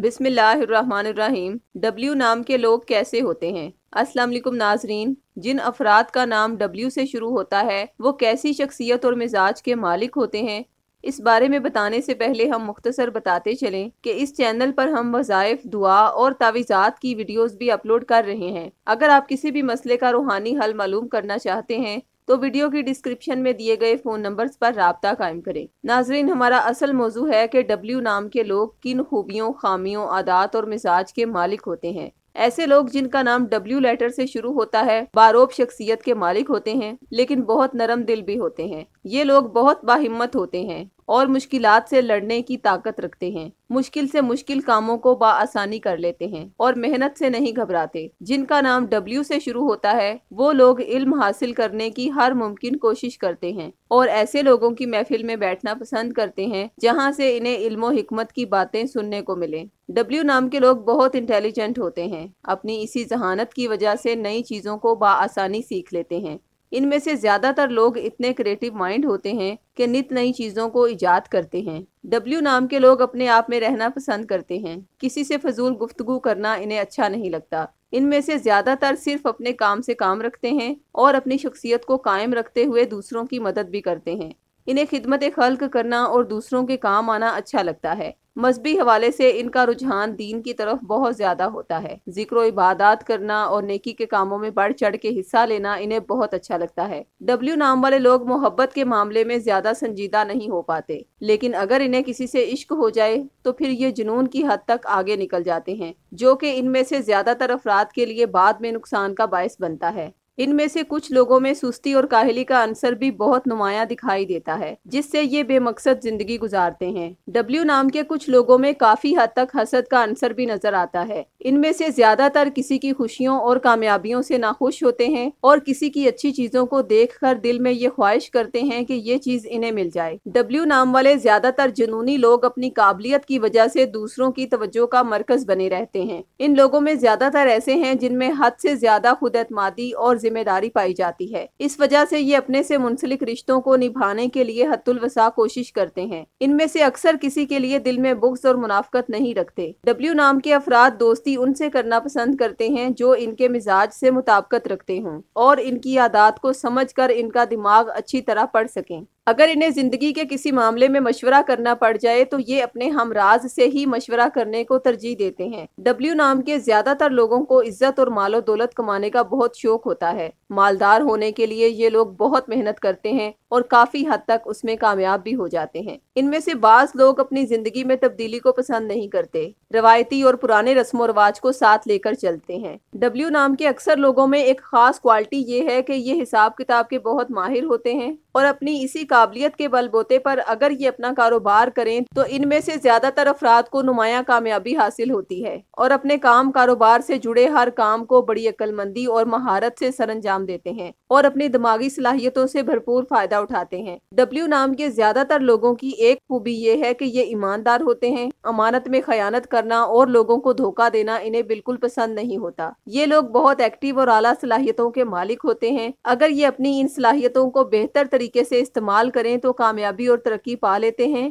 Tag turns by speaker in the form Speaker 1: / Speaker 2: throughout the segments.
Speaker 1: बिसमीम डब्ल्यू नाम के लोग कैसे होते हैं अस्सलाम वालेकुम नाजरीन जिन अफराद का नाम डब्ल्यू से शुरू होता है वो कैसी शख्सियत और मिजाज के मालिक होते हैं इस बारे में बताने से पहले हम मुख्तसर बताते चलें कि इस चैनल पर हम वज़ाइफ दुआ और तावीज़ात की वीडियोस भी अपलोड कर रहे हैं अगर आप किसी भी मसले का रूहानी हल मालूम करना चाहते हैं तो वीडियो की डिस्क्रिप्शन में दिए गए फ़ोन नंबर्स पर रबता कायम करें नाजरीन हमारा असल मौजू है कि डब्ल्यू नाम के लोग किन खूबियों खामियों आदात और मिजाज के मालिक होते हैं ऐसे लोग जिनका नाम डब्ल्यू लेटर से शुरू होता है बारोब शख्सियत के मालिक होते हैं लेकिन बहुत नरम दिल भी होते हैं ये लोग बहुत बाहिम्मत होते हैं और मुश्किल से लड़ने की ताकत रखते हैं मुश्किल से मुश्किल कामों को बसानी कर लेते हैं और मेहनत से नहीं घबराते जिनका नाम डब्ल्यू से शुरू होता है वो लोग इल्म हासिल करने की हर मुमकिन कोशिश करते हैं और ऐसे लोगों की महफिल में बैठना पसंद करते हैं जहाँ से इन्हें इल्मो हिकमत की बातें सुनने को मिले डब्ल्यू नाम के लोग बहुत इंटेलिजेंट होते हैं अपनी इसी जहानत की वजह से नई चीज़ों को बासानी सीख लेते हैं इनमें से ज़्यादातर लोग इतने क्रिएटिव माइंड होते हैं कि नित नई चीज़ों को ईजाद करते हैं डब्ल्यू नाम के लोग अपने आप में रहना पसंद करते हैं किसी से फजूल गुफ्तगु करना इन्हें अच्छा नहीं लगता इनमें से ज़्यादातर सिर्फ अपने काम से काम रखते हैं और अपनी शख्सियत को कायम रखते हुए दूसरों की मदद भी करते हैं इन्हें खिदमत खल्क करना और दूसरों के काम आना अच्छा लगता है मजहबी हवाले से इनका रुझान दीन की तरफ बहुत ज़्यादा होता है जिक्र इबादत करना और नेकी के कामों में बढ़ चढ़ के हिस्सा लेना इन्हें बहुत अच्छा लगता है डब्ल्यू नाम वाले लोग मोहब्बत के मामले में ज़्यादा संजीदा नहीं हो पाते लेकिन अगर इन्हें किसी से इश्क हो जाए तो फिर ये जुनून की हद तक आगे निकल जाते हैं जो कि इनमें से ज़्यादातर अफराद के लिए बाद में नुकसान का बायस बनता है इनमें से कुछ लोगों में सुस्ती और काहली का अंसर भी बहुत नुमाया दिखाई देता है जिससे ये बेमकसद जिंदगी गुजारते हैं डब्ल्यू नाम के कुछ लोगों में काफी हद तक हसद का अंसर भी नजर आता है इनमें से ज्यादातर किसी की खुशियों और कामयाबियों से नाखुश होते हैं और किसी की अच्छी चीजों को देख कर दिल में ये ख्वाहिश करते हैं की ये चीज इन्हें मिल जाए डब्ल्यू नाम वाले ज्यादातर जुनूनी लोग अपनी काबिलियत की वजह से दूसरों की तवज्जो का मरकज बने रहते हैं इन लोगों में ज्यादातर ऐसे हैं जिनमें हद से ज्यादा खुद एतमादी और जिम्मेदारी पाई जाती है इस वजह से ये अपने से मुंसलिक रिश्तों को निभाने के लिए हतुलवसा कोशिश करते हैं इनमें से अक्सर किसी के लिए दिल में बुक्स और मुनाफ्त नहीं रखते डब्ल्यू नाम के अफराद दोस्ती उनसे करना पसंद करते हैं जो इनके मिजाज से मुताबकत रखते हों और इनकी आदात को समझ कर इनका दिमाग अच्छी तरह पढ़ सकें अगर इन्हें ज़िंदगी के किसी मामले में मशवरा करना पड़ जाए तो ये अपने हमराज से ही मशवरा करने को तरजीह देते हैं डब्ल्यू नाम के ज़्यादातर लोगों को इज्जत और मालो दौलत कमाने का बहुत शौक होता है मालदार होने के लिए ये लोग बहुत मेहनत करते हैं और काफी हद तक उसमें कामयाब भी हो जाते हैं इनमें से बाज लोग अपनी जिंदगी में तब्दीली को पसंद नहीं करते रवायती और पुराने रस्मों रवाज को साथ लेकर चलते हैं डब्ल्यू नाम के अक्सर लोगों में एक खास क्वालिटी ये है कि ये हिसाब किताब के बहुत माहिर होते हैं और अपनी इसी काबिलियत के बलबोते पर अगर ये अपना कारोबार करें तो इनमें से ज्यादातर अफराद को नुमाया कामयाबी हासिल होती है और अपने काम कारोबार से जुड़े हर काम को बड़ी अक्लमंदी और महारत से सरंजाम अंजाम देते हैं और अपनी दिमागी सलाहियतों से भरपूर फायदा उठाते हैं डब्ल्यू नाम के ज्यादातर लोगों की एक खूबी ये है कि ये ईमानदार होते हैं अमानत में खयानत करना और लोगों को धोखा देना इन्हें बिल्कुल पसंद नहीं होता ये लोग बहुत एक्टिव और आला सलाहियतों के मालिक होते हैं अगर ये अपनी इन सलाहियतों को बेहतर तरीके से इस्तेमाल करें तो कामयाबी और तरक्की पा लेते हैं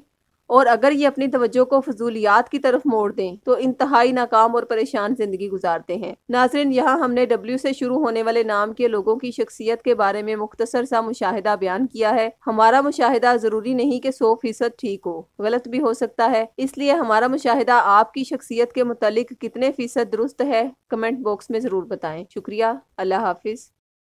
Speaker 1: और अगर ये अपनी तवज्जो को फजूलियात की तरफ मोड़ दें तो इंतहाई नाकाम और परेशान जिंदगी गुजारते हैं नाजरन यहाँ हमने डब्ल्यू से शुरू होने वाले नाम के लोगों की शख्सियत के बारे में मुख्तसर सा मुशाहिदा बयान किया है हमारा मुशाहिदा ज़रूरी नहीं कि सौ फीसद ठीक हो गलत भी हो सकता है इसलिए हमारा मुशाहिदा आपकी शख्सियत के मुतालिक कितने फीसद दुरुस्त है कमेंट बॉक्स में ज़रूर बताएं शुक्रिया अल्लाह हाफिज़